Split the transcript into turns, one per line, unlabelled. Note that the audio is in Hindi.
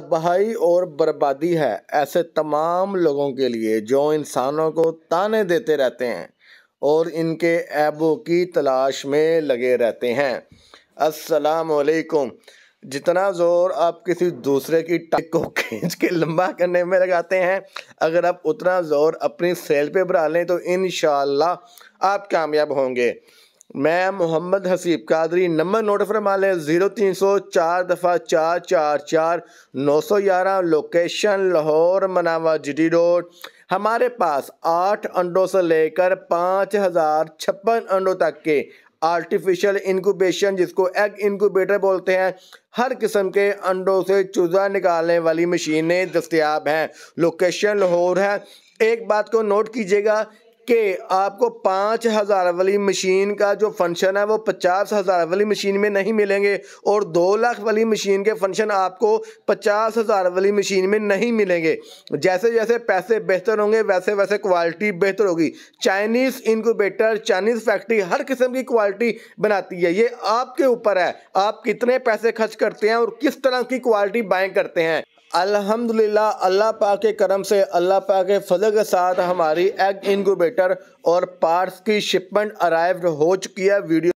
तबाही और बर्बादी है ऐसे तमाम लोगों के लिए जो इंसानों को ताने देते रहते हैं और इनके ऐबों की तलाश में लगे रहते हैं अस्सलाम वालेकुम जितना ज़ोर आप किसी दूसरे की टाइप को खींच के लंबा करने में लगाते हैं अगर आप उतना ज़ोर अपनी सेल पे बढ़ा लें तो इन आप कामयाब होंगे मैं मोहम्मद हसीब कादरी नंबर नोट फरमा लें ज़ीरो तीन सौ चार दफ़ा चार चार चार नौ सौ ग्यारह लोकेशन लाहौर मनावा जी डी रोड हमारे पास आठ अंडों से लेकर पाँच हज़ार छप्पन अंडों तक के आर्टिफिशियल इनक्यूबेशन जिसको एग इनक्यूबेटर बोलते हैं हर किस्म के अंडों से चूजा निकालने वाली मशीनें दस्तियाब हैं लोकेशन लाहौर है एक बात को नोट कीजिएगा के आपको पाँच हज़ार वाली मशीन का जो फंक्शन है वो पचास हज़ार वाली मशीन में नहीं मिलेंगे और दो लाख वाली मशीन के फंक्शन आपको पचास हज़ार वाली मशीन में नहीं मिलेंगे जैसे जैसे पैसे बेहतर होंगे वैसे वैसे क्वालिटी बेहतर होगी चाइनीज़ इनक्यूबेटर चाइनीज़ फैक्ट्री हर किस्म की क्वालिटी बनाती है ये आपके ऊपर है आप कितने पैसे खर्च करते हैं और किस तरह की क्वालिटी बाय करते हैं अल्हम्दुलिल्लाह अल्लाह पा के करम से अल्लाह पा के फजल के साथ हमारी एग इनक्यूबेटर और पार्ट्स की शिपमेंट अराइव हो चुकी है वीडियो